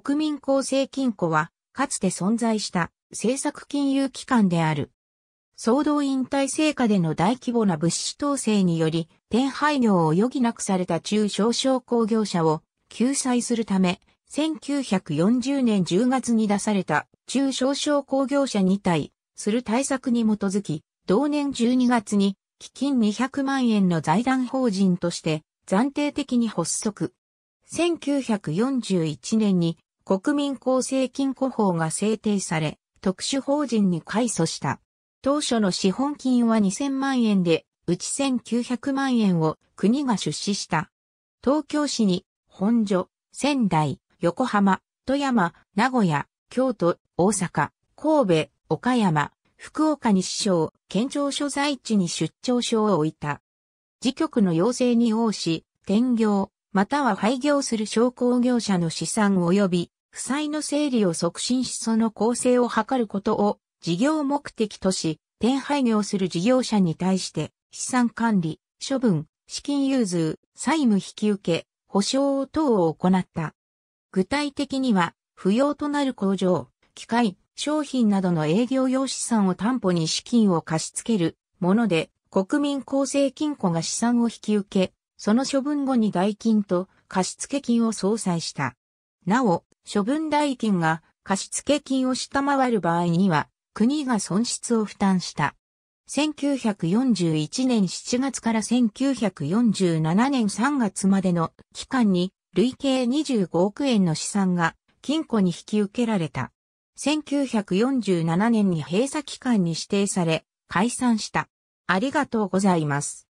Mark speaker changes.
Speaker 1: 国民厚生金
Speaker 2: 庫は、かつて存在した政策金融機関である。総動員体制下での大規模な物資統制により、転廃業を余儀なくされた中小商工業者を救済するため、1940年10月に出された中小商工業者に対する対策に基づき、同年12月に基金200万円の財団法人として暫定的に発足。1941年に国民厚生金庫法が制定され、特殊法人に改組した。当初の資本金は2000万円で、うち1900万円を国が出資した。東京市に、本所、仙台、横浜、富山、名古屋、京都、大阪、神戸、岡山、福岡に支省、県庁所在地に出張所を置いた。事局の要請に応し、転業、または廃業する商工業者の資産及び負債の整理を促進しその構成を図ることを事業目的とし、転廃業する事業者に対して資産管理、処分、資金融通、債務引受、け、保証等を行った。具体的には、不要となる工場、機械、商品などの営業用資産を担保に資金を貸し付けるもので、国民厚生金庫が資産を引き受け、その処分後に代金と貸付金を相殺した。なお、処分代金が貸付金を下回る場合には、国が損失を負担した。1941年7月から1947年3月までの期間に累計25億円の資産が金庫に引き受けられた。1947年に閉鎖期間に指定され解散した。ありがとうございます。